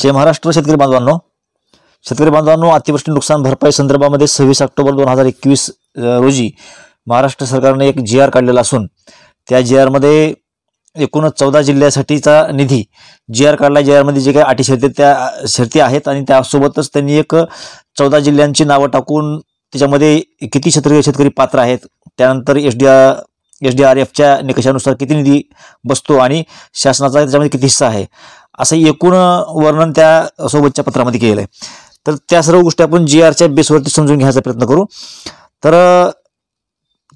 जय महाराष्ट्र शेतकरी बांधवांनो शेतकरी बांधवांनो अतिवृष्टी नुकसान भरपाई संदर्भामध्ये सव्वीस ऑक्टोबर दोन हजार एकवीस रोजी महाराष्ट्र सरकारने एक जी आर काढलेला असून त्या जी आरमध्ये एकूणच चौदा जिल्ह्यासाठीचा निधी जी आर काढला जी आरमध्ये जे काही अटी शर्ती त्या शर्ती आहेत आणि त्यासोबतच त्यांनी एक चौदा जिल्ह्यांची नावं टाकून त्याच्यामध्ये किती शेतकरी शेतकरी पात्र आहेत त्यानंतर S D R S D R एफच्या निकषानुसार किती निधी बसतो आणि शासनाचा त्याच्यामध्ये किती हिस्सा आहे असं एकूण वर्णन त्या सोबतच्या पत्रामध्ये केलेलं आहे तर त्या सर्व गोष्टी आपण जी आरच्या बेसवरती समजून घ्यायचा प्रयत्न करू तर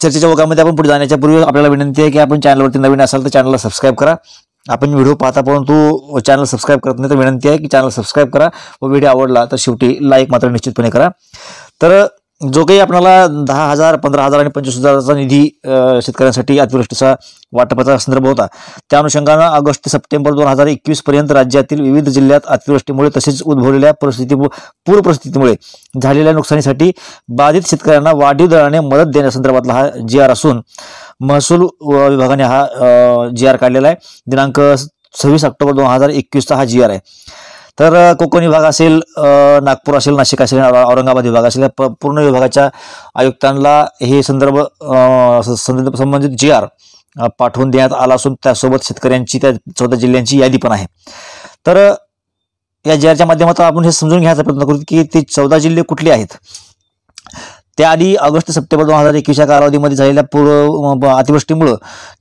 चर्चेच्या ओघामध्ये आपण पुढे जाण्याच्या पूर्वी आपल्याला विनंती आहे की आपण चॅनलवरती नवीन असाल तर चॅनलला सबस्क्राईब करा आपण व्हिडिओ पाहता परंतु चॅनल सबस्क्राईब करत नाही तर विनंती आहे की चॅनल सबस्क्राईब करा व व्हिडिओ आवडला तर शेवटी लाईक मात्र निश्चितपणे करा तर जो काही आपल्याला दहा हजार पंधरा हजार आणि पंचवीस हजाराचा निधी शेतकऱ्यांसाठी अतिवृष्टीचा वाटपाचा संदर्भ होता त्या अनुषंगानं ऑगस्ट ते सप्टेंबर दोन हजार एकवीस पर्यंत राज्यातील विविध जिल्ह्यात अतिवृष्टीमुळे तसेच उद्भवलेल्या परिस्थिती पूर परिस्थितीमुळे झालेल्या नुकसानीसाठी बाधित शेतकऱ्यांना वाढीव दराने मदत देण्यासंदर्भातला हा जी आर असून महसूल विभागाने हा जी आर काढलेला आहे दिनांक सव्वीस ऑक्टोबर दोन हजार एकवीसचा हा जी आर आहे तर कोकण विभाग असेल नागपूर असेल नाशिक असेल औरंगाबाद विभाग असेल या पूर्ण विभागाच्या आयुक्तांना हे संदर्भ संदर्भ संबंधित जी आर पाठवून देण्यात आला असून त्यासोबत शेतकऱ्यांची त्या चौदा जिल्ह्यांची यादी पण आहे तर या जी आरच्या माध्यमातून आपण हे समजून घ्यायचा प्रयत्न करू की ते चौदा जिल्हे कुठले आहेत त्याआधी ऑगस्ट सप्टेंबर दोन हजार एकवीसच्या कालावधीमध्ये झालेल्या पूर अतिवृष्टीमुळं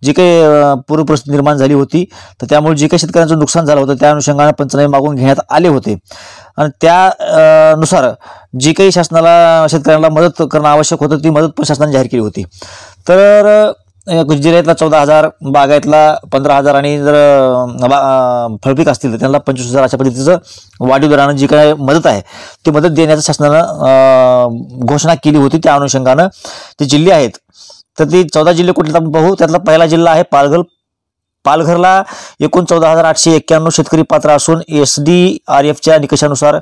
जी काही पूरपरिस्थिती निर्माण झाली होती तर त्यामुळे जे काही शेतकऱ्यांचं नुकसान झालं होतं त्या अनुषंगाने पंचनामे मागून घेण्यात आले होते आणि त्यानुसार जी काही शासनाला शेतकऱ्यांना मदत करणं आवश्यक होतं ती मदत पण शासनाने जाहीर केली होती तर जिल्ह्यातला चौदा हजार बागायतला पंधरा हजार आणि जर फळपीक असतील तर त्यांना पंचवीस हजार अशा पद्धतीचं वाढीव दरानं जी काय मदत आहे ती मदत देण्याचं शासनानं घोषणा केली होती त्या अनुषंगानं ते जिल्हे आहेत तर ती चौदा जिल्हे कुठले आपण पाहू त्यातला पहिला जिल्हा आहे पालघर पालघरला एकूण चौदा हजार आठशे एक्क्याण्णव शेतकरी पात्र असून एस डी आर एफच्या निकषानुसार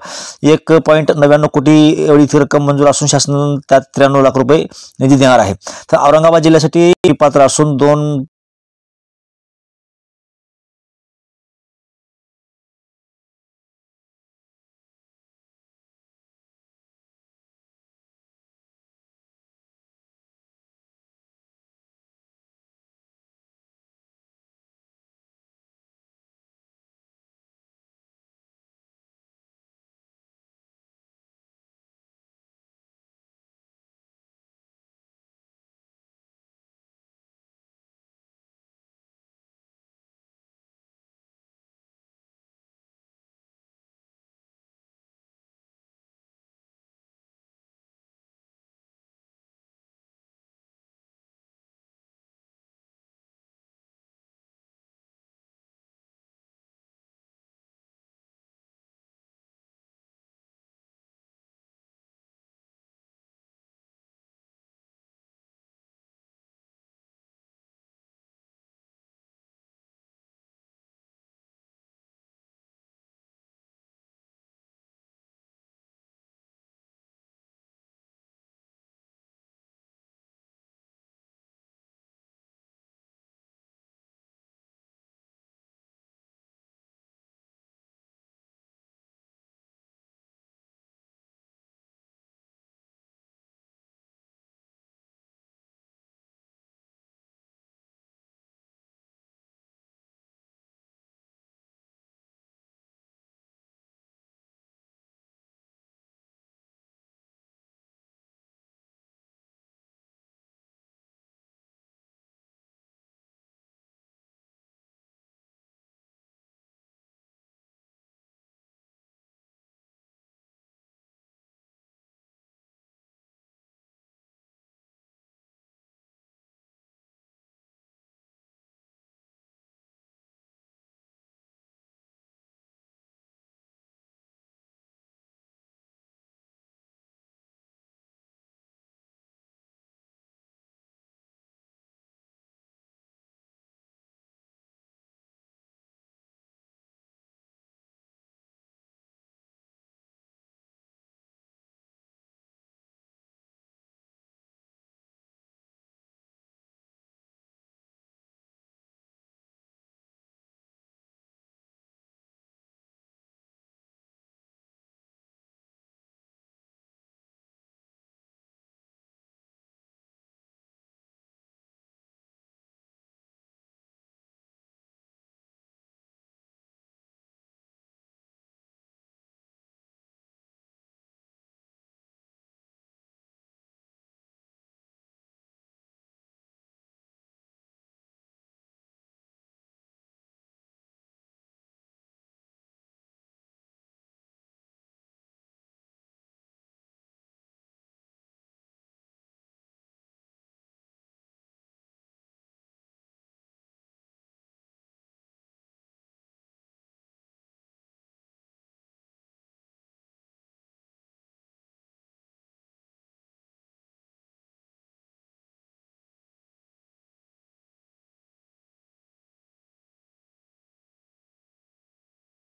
एक पॉईंट नव्याण्णव कोटी एवढी रक्कम मंजूर असून शासन त्यात त्र्याण्णव लाख रुपये निधी देणार आहे तर औरंगाबाद जिल्ह्यासाठी पात्र असून दोन